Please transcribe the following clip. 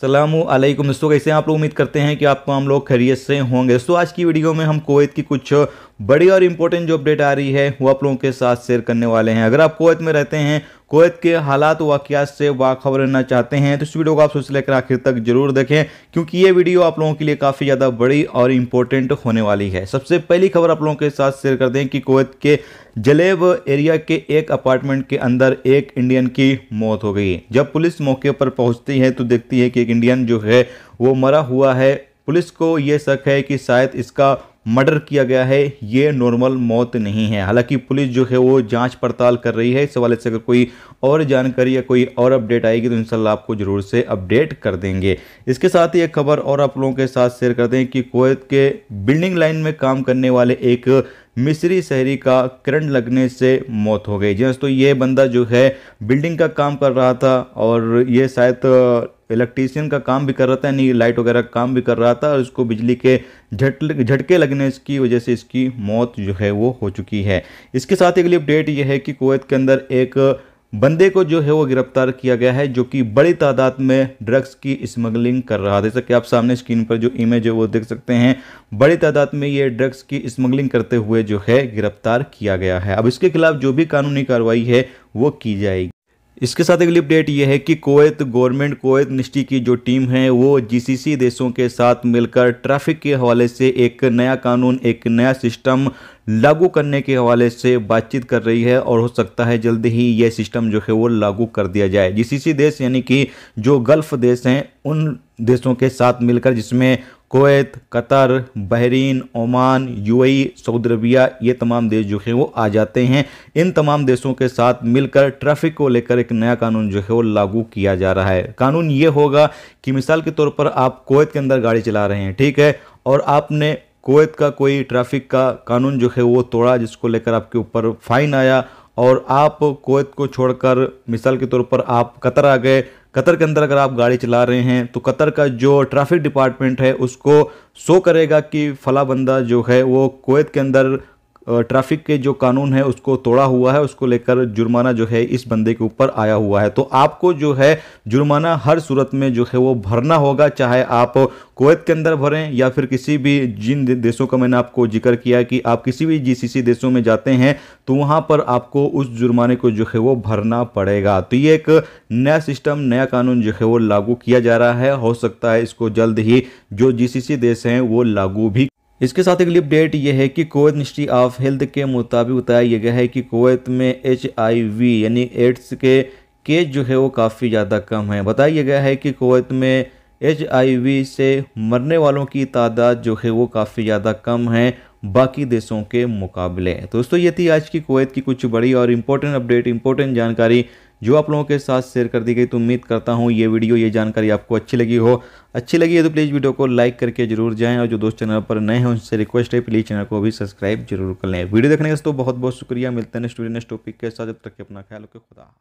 सलामकुम दोस्तों कैसे आप लोग उम्मीद करते हैं कि आपको हम लोग खैरियत से होंगे दोस्तों आज की वीडियो में हम कोवैत की कुछ बड़ी और इंपॉर्टेंट जो अपडेट आ रही है वो आप लोगों के साथ शेयर करने वाले हैं अगर आप कोवैत में रहते हैं कोवैत के हालात वाकियात से वाखबर रहना चाहते हैं तो इस वीडियो को आप सोच लेकर आखिर तक जरूर देखें क्योंकि ये वीडियो आप लोगों के लिए काफ़ी ज़्यादा बड़ी और इंपॉर्टेंट होने वाली है सबसे पहली खबर आप लोगों के साथ शेयर कर दें कि कोवैत के जलेब एरिया के एक अपार्टमेंट के अंदर एक इंडियन की मौत हो गई जब पुलिस मौके पर पहुंचती है तो देखती है कि एक इंडियन जो है वो मरा हुआ है पुलिस को ये शक है कि शायद इसका मर्डर किया गया है ये नॉर्मल मौत नहीं है हालांकि पुलिस जो है वो जांच पड़ताल कर रही है इस हवाले से अगर कोई और जानकारी या कोई और अपडेट आएगी तो इंशाल्लाह आपको ज़रूर से अपडेट कर देंगे इसके साथ ही एक खबर और आप लोगों के साथ शेयर कर दें कि कोयत के बिल्डिंग लाइन में काम करने वाले एक मिस्री शहरी का करंट लगने से मौत हो गई जी तो ये बंदा जो है बिल्डिंग का काम कर रहा था और ये शायद इलेक्ट्रीशियन का काम भी कर रहा था यानी लाइट वगैरह का काम भी कर रहा था और इसको बिजली के झट झटके लगने की वजह से इसकी मौत जो है वो हो चुकी है इसके साथ अगली अपडेट ये है कि कुवैत के अंदर एक बंदे को जो है वो गिरफ्तार किया गया है जो कि बड़ी तादाद में ड्रग्स की स्मगलिंग कर रहा था जैसा कि आप सामने स्क्रीन पर जो इमेज है वो देख सकते हैं बड़ी तादाद में ये ड्रग्स की स्मगलिंग करते हुए जो है गिरफ्तार किया गया है अब इसके खिलाफ जो भी कानूनी कार्रवाई है वो की जाएगी इसके साथ अगली अपडेट यह है कि कोवैत गवर्नमेंट कोवैत निष्ठी की जो टीम है वो जीसीसी देशों के साथ मिलकर ट्रैफिक के हवाले से एक नया कानून एक नया सिस्टम लागू करने के हवाले से बातचीत कर रही है और हो सकता है जल्दी ही यह सिस्टम जो है वो लागू कर दिया जाए जीसीसी देश यानी कि जो गल्फ देश हैं उन देशों के साथ मिलकर जिसमें Kuwait Qatar Bahrain Oman UAE Saudi Arabia ये तमाम देश जो है वो आ जाते हैं इन तमाम देशों के साथ मिलकर ट्रैफिक को लेकर एक नया कानून जो है वो लागू किया जा रहा है कानून ये होगा कि मिसाल के तौर पर आप कोवैत के अंदर गाड़ी चला रहे हैं ठीक है और आपने कोवैत का कोई ट्रैफिक का कानून जो है वो तोड़ा जिसको लेकर आपके ऊपर फाइन आया और आप कोवैत को छोड़कर मिसाल के तौर पर आप कतर आ गए कतर के अंदर अगर आप गाड़ी चला रहे हैं तो कतर का जो ट्रैफिक डिपार्टमेंट है उसको शो करेगा कि फला बंदा जो है वो कोवैत के अंदर ट्रैफिक के जो कानून है उसको तोड़ा हुआ है उसको लेकर जुर्माना जो है इस बंदे के ऊपर आया हुआ है तो आपको जो है जुर्माना हर सूरत में जो है वो भरना होगा चाहे आप कोवैत के अंदर भरें या फिर किसी भी जिन देशों का मैंने आपको जिक्र किया कि आप किसी भी जीसीसी देशों में जाते हैं तो वहाँ पर आपको उस जुर्माने को जो है वो भरना पड़ेगा तो ये एक नया सिस्टम नया कानून जो है वो लागू किया जा रहा है हो सकता है इसको जल्द ही जो जी देश हैं वो लागू भी इसके साथ अगली अपडेट यह है कि कोवैत मिनिस्ट्री ऑफ हेल्थ के मुताबिक बताया गया है कि कोवैत में एच यानी एड्स के केस जो है वो काफ़ी ज़्यादा कम है बताया गया है कि कोवैत में एच से मरने वालों की तादाद जो है वो काफ़ी ज़्यादा कम है बाकी देशों के मुकाबले तो दोस्तों ये थी आज की कोवैत की कुछ बड़ी और इम्पोर्टेंट अपडेट इम्पोर्टेंट जानकारी जो आप लोगों के साथ शेयर कर दी गई तो उम्मीद करता हूँ ये वीडियो ये जानकारी आपको अच्छी लगी हो अच्छी लगी है तो प्लीज़ वीडियो को लाइक करके जरूर जाएँ और जो दोस्त चैनल पर नए हैं उनसे रिक्वेस्ट है प्लीज़ चैनल को भी सब्सक्राइब जरूर कर लें वीडियो देखने का दोस्तों बहुत बहुत शुक्रिया मिलते हैं नेक्स्ट वीडियो नेक्स्ट टॉपिक के साथ जब तक अपना ख्याल रखें खुदा